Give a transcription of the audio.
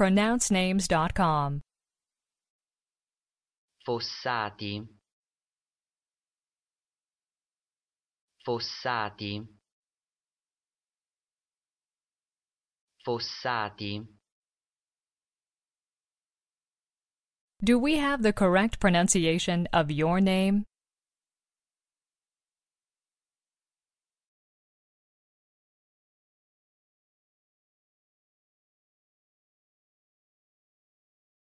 pronouncenames.com. Fossati Fossati Fossati Do we have the correct pronunciation of your name?